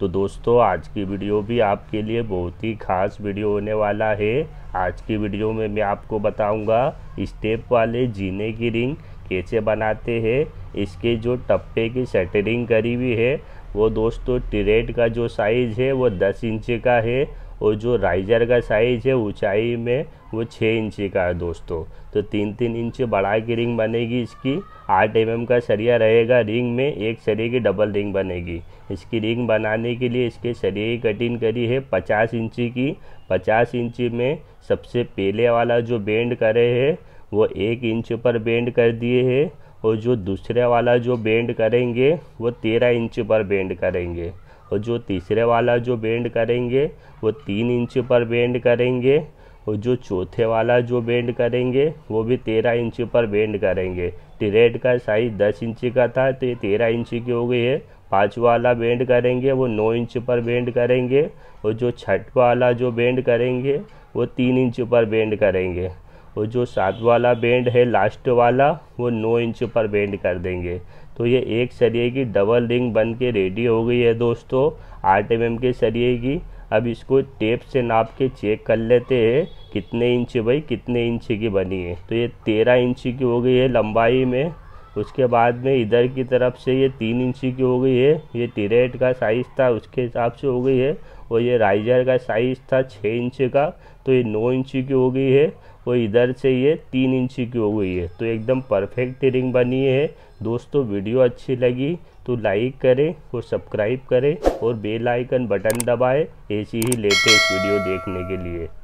तो दोस्तों आज की वीडियो भी आपके लिए बहुत ही खास वीडियो होने वाला है आज की वीडियो में मैं आपको बताऊंगा स्टेप वाले जीने की रिंग कैसे बनाते हैं इसके जो टप्पे की सेटरिंग करी हुई है वो दोस्तों टिरेट का जो साइज़ है वो दस इंच का है और जो राइजर का साइज़ है ऊंचाई में वो छः इंच का है दोस्तों तो तीन तीन इंच बड़ा की रिंग बनेगी इसकी आठ एम mm का सरिया रहेगा रिंग में एक सरिये की डबल रिंग बनेगी इसकी रिंग बनाने के लिए इसके सरिये की कटिंग करी है पचास इंची की पचास इंची में सबसे पहले वाला जो बेंड करे है वो एक इंच पर बेंड कर दिए है और जो दूसरे वाला जो बेंड करेंगे वो तेरह इंच पर बेंड करेंगे और जो तीसरे वाला जो बेंड करेंगे वो तीन इंच पर बेंड करेंगे और जो चौथे वाला जो बेंड करेंगे वो भी तेरह इंच पर बेंड करेंगे टिरेड तो का साइज दस इंच का था तो ये तेरह इंच की हो गई है पाँच वाला बेंड करेंगे वो नौ इंच पर बेंड करेंगे और जो छठ वाला जो बेंड करेंगे वो तीन इंच पर बेंड करेंगे और जो सात वाला बैंड है लास्ट वाला वो नौ इंच पर बैंड कर देंगे तो ये एक सरिये की डबल रिंग बन के रेडी हो गई है दोस्तों आठ एम mm के सरिये की अब इसको टेप से नाप के चेक कर लेते हैं कितने इंच भाई कितने इंच की बनी है तो ये तेरह इंच की हो गई है लंबाई में उसके बाद में इधर की तरफ से ये तीन इंची की हो गई है ये टिरेट का साइज़ था उसके हिसाब से हो गई है और ये राइजर का साइज़ था छः इंची का तो ये नौ इंची की हो गई है और इधर से ये तीन इंची की हो गई है तो एकदम परफेक्ट टीरिंग बनी है दोस्तों वीडियो अच्छी लगी तो लाइक करें और सब्सक्राइब करें और बेल आइकन बटन दबाएं ऐसी ही लेटेस्ट वीडियो देखने के लिए